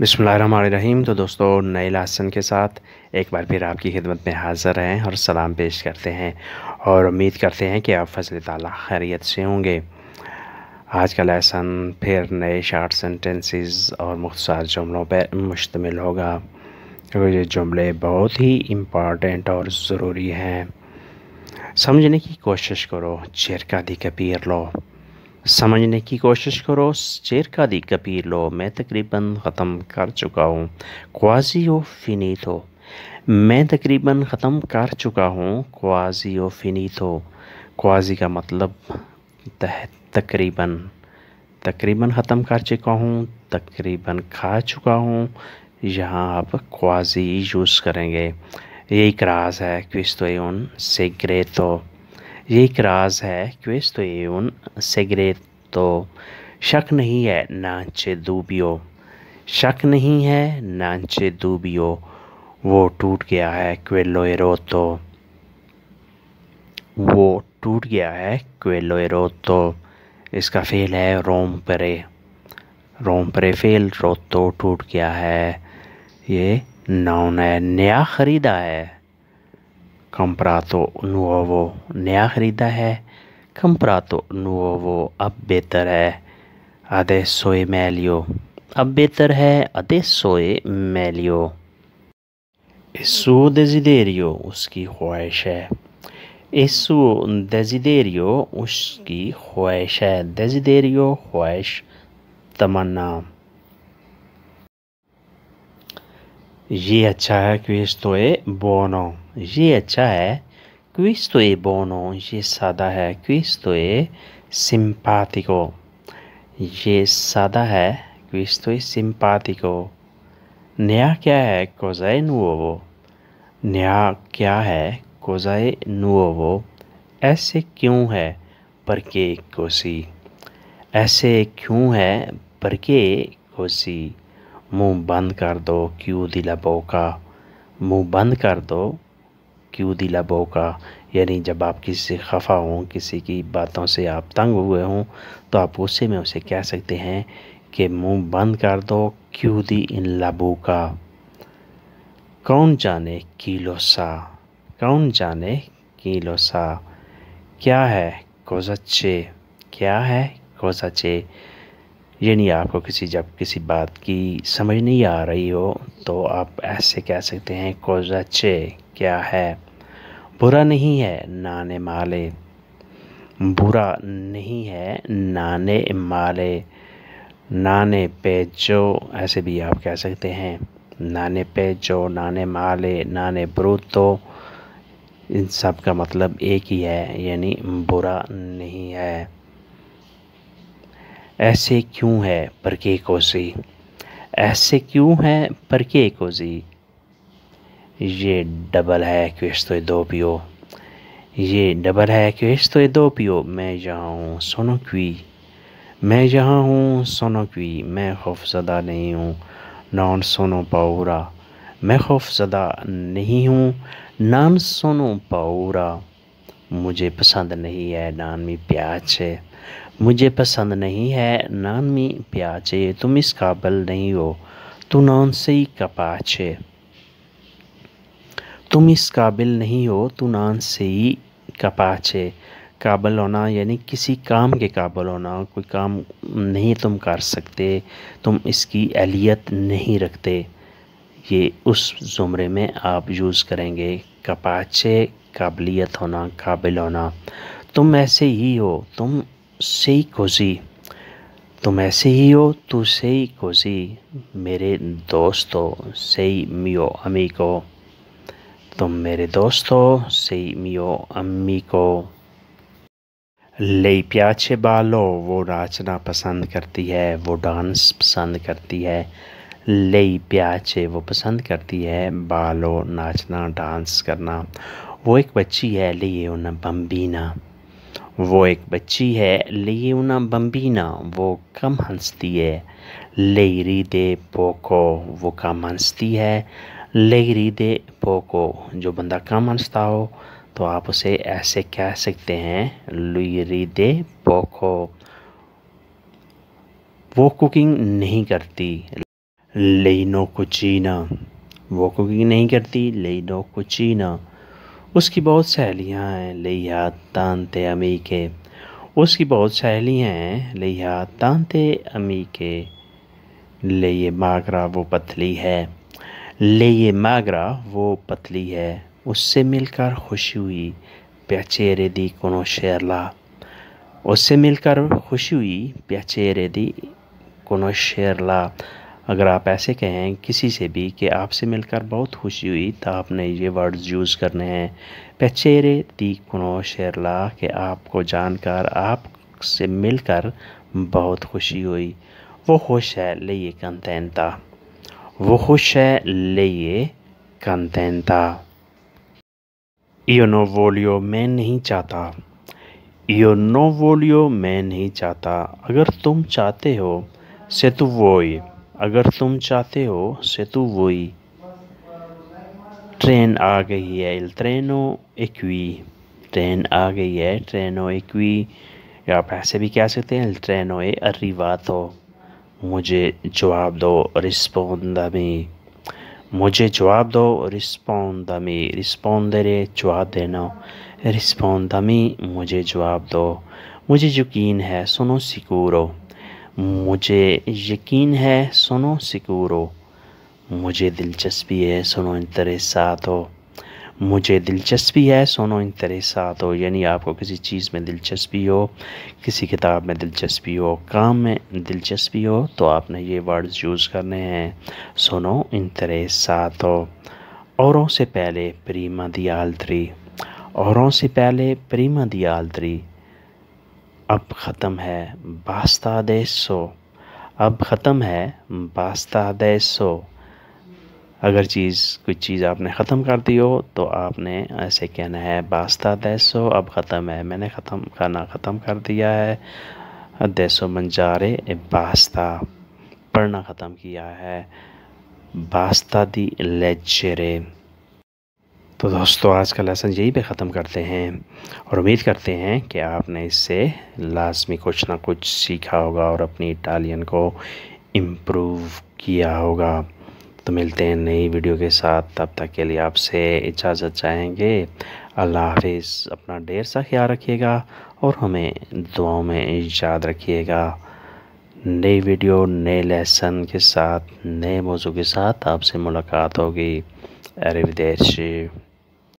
بسم اللہ الرحمن الرحیم تو دوستو نئے لاسن کے ساتھ ایک بار پھر آپ کی خدمت میں حاضر ہیں اور سلام پیش کرتے ہیں اور امید کرتے ہیں کہ آپ فضل تعالیٰ خیریت سے ہوں گے آج کا لیسن پھر نئے شارٹ سینٹنسز اور مختصر جملوں پر مشتمل ہوگا کیونکہ یہ جملے بہت ہی امپارٹنٹ اور ضروری ہیں سمجھنے کی کوشش کرو چرکا دی کبیر لو سمجھنے کی کوشش کرو چیر کا دی کبھی لو میں تقریباً ختم کر چکا ہوں کوازی و فنی تو میں تقریباً ختم کر چکا ہوں کوازی و فنی تو کوازی کا مطلب تحت تقریباً تقریباً ختم کر چکا ہوں تقریباً کھا چکا ہوں یہاں آپ کوازی یوز کریں گے یہ ایک راز ہے کس طریقوں یہ ایک راز ہے کیوز ایون سگریٹ تو شک نہیں ہے نانچے دوبیو شک نہیں ہے نانچے دوبیو وہ ٹوٹ گیا ہے کویلوئے ایرو تو وہ ٹوٹ گیا ہے ایرو تو اس کا فیل ہے روم پرے روم پرے فیل روتو ٹوٹ گیا ہے یہ ناؤن ہے نیا خریدا ہے کمپراتو نووو نیا خریدا ہے کمپراتو نووو اب بہتر ہے ادے سوئے میلیو اب بہتر ہے ادھے سوئے میلیو اسو دزیدیریو اس کی خواہش ہے اسو دزیدیریو اس کی خواہش ہے دزیدیریو خواہش تمنا یہ اچھا ہے کوئس اے بونو یہ اچھا ہے کوئی اے بونو یہ سادہ ہے کوئس اے سمپاتیکو یہ سادہ ہے کوئس اے سمپاتیکو نیا کیا ہے کوزائے نووو نیا کیا ہے کوزائے نووو ایسے کیوں ہے پرکے کوسی ایسے کیوں ہے پرکے کوسی منہ بند کر دو کیوں دلا بوکا منہ بند کر دو کیوں دلا بوکا یعنی جب آپ کسی سے خفا ہوں کسی کی باتوں سے آپ تنگ ہوئے ہوں تو آپ غصے میں اسے کہہ سکتے ہیں کہ منہ بند کر دو کیوں دی ان لبو کا کون جانے کی لو سا کون جانے کی لو سا کیا ہے کوزچے کیا ہے کوزچے یعنی آپ کو کسی جب کسی بات کی سمجھ نہیں آ رہی ہو تو آپ ایسے کہہ سکتے ہیں کوز اچھے کیا ہے برا نہیں ہے نانے مالے برا نہیں ہے نانے مالے نانے پہ جو ایسے بھی آپ کہہ سکتے ہیں نانے پہ جو نانے مالے نانے برو تو ان سب کا مطلب ایک ہی ہے یعنی برا نہیں ہے ایسے کیوں ہے پر کے کوزی ایسے کیوں ہے پر کے کوزی یہ ڈبل ہے کیش تو دو پیو یہ ڈبل ہے کیش تو دو پیو میں جہاں ہوں سنو کیوی میں جہاں ہوں سنو کیوی میں خوف زدہ نہیں ہوں نان سنو پاورا میں خوف زدہ نہیں ہوں نان سنو پاورا مجھے پسند نہیں ہے نان میں پیاچ ہے مجھے پسند نہیں ہے نان می پیاچے تم اس قابل نہیں ہو تو نان سے ہی کپاچے تم اس قابل نہیں ہو تو نان سے ہی کپاچے قابل ہونا یعنی کسی کام کے قابل ہونا کوئی کام نہیں تم کر سکتے تم اس کی اہلیت نہیں رکھتے یہ اس زمرے میں آپ یوز کریں گے کپاچے قابلیت ہونا قابل ہونا تم ایسے ہی ہو تم سی کوزی تم ایسے ہی ہو تو سی کوزی میرے دوست ہو سی میو امی کو تم میرے دوست ہو سی میو امی کو لئی پیاچے بالو وہ ناچنا پسند کرتی ہے وہ ڈانس پسند کرتی ہے لئی پیاچے وہ پسند کرتی ہے بالو ناچنا ڈانس کرنا وہ ایک بچی ہے لئی انہیں بمبینا وہ ایک بچی ہے لیونا بمبینا وہ کم ہنستی ہے لئی دے پوکو وہ کم ہنستی ہے لیری دے پوکو جو بندہ کم ہنستا ہو تو آپ اسے ایسے کہہ سکتے ہیں لئی دے پوکو وہ کوکنگ نہیں کرتی لینو کو وہ کوکنگ نہیں کرتی لینو کو اس کی بہت سہیلیاں ہیں لیہات تانتے امی کے اس کی بہت سہیلیاں ہیں لیہات تانتے امی کے یہ ماگرا وہ پتلی ہے لے یہ ماگرا وہ پتلی ہے اس سے مل کر خوشی ہوئی پیاچیرے دی کنو شیرلا اس سے مل کر خوشی ہوئی پیاچیر دی کنو شیرلا اگر آپ ایسے کہیں کسی سے بھی کہ آپ سے مل کر بہت خوشی ہوئی تو آپ نے یہ ورڈز یوز کرنے ہیں پیچیرے تی کنو شیرلا کہ آپ کو جان کر آپ سے مل کر بہت خوشی ہوئی وہ خوش ہے لئے کنتینتا وہ خوش ہے لے کنتینتا یو نو وولیو میں نہیں چاہتا یو نو وولیو میں نہیں چاہتا اگر تم چاہتے ہو سے تو وہ اگر تم چاہتے ہو سیتو وہی ٹرین آ گئی ہے الٹرینو ایکوی ٹرین آ گئی ہے ٹرینو ایکوی یا آپ ایسے بھی کہہ سکتے ہیں الٹرین وے اریوات ہو مجھے جواب دو رسپوند دمی مجھے جواب دو رسپوند دمی رسپوند دے جواب دینا رسپوند دمی مجھے جواب دو مجھے یقین ہے سنو سکورو مجھے یقین ہے سنو سکورو مجھے دلچسپی ہے سنو ان ترے ہو مجھے دلچسپی ہے سنو ان ترے ہو یعنی آپ کو کسی چیز میں دلچسپی ہو کسی کتاب میں دلچسپی ہو کام میں دلچسپی ہو تو آپ نے یہ ورڈز یوز کرنے ہیں سنو ان ترے ہو اوروں سے پہلے پریما دیالتری اوروں سے پہلے پریما دیالتری اب ختم ہے باستہ دے سو اب ختم ہے باستہ دے سو اگر چیز کچھ چیز آپ نے ختم کر دی ہو تو آپ نے ایسے کہنا ہے دے دیسو اب ختم ہے میں نے ختم کھانا ختم کر دیا ہے دیسو منجارے باستہ پڑھنا ختم کیا ہے باستہ دی لیجرے تو دوستو آج کا لیسن یہی پہ ختم کرتے ہیں اور امید کرتے ہیں کہ آپ نے اس سے لازمی کچھ نہ کچھ سیکھا ہوگا اور اپنی اٹالین کو امپروو کیا ہوگا تو ملتے ہیں نئی ویڈیو کے ساتھ تب تک کے لیے آپ سے اجازت چاہیں گے اللہ حافظ اپنا ڈیر سا خیال رکھیے گا اور ہمیں دعاؤں میں اجاد رکھیے گا نئی ویڈیو نئے لیسن کے ساتھ نئے موضوع کے ساتھ آپ سے ملاقات ہوگی ارے ودیشی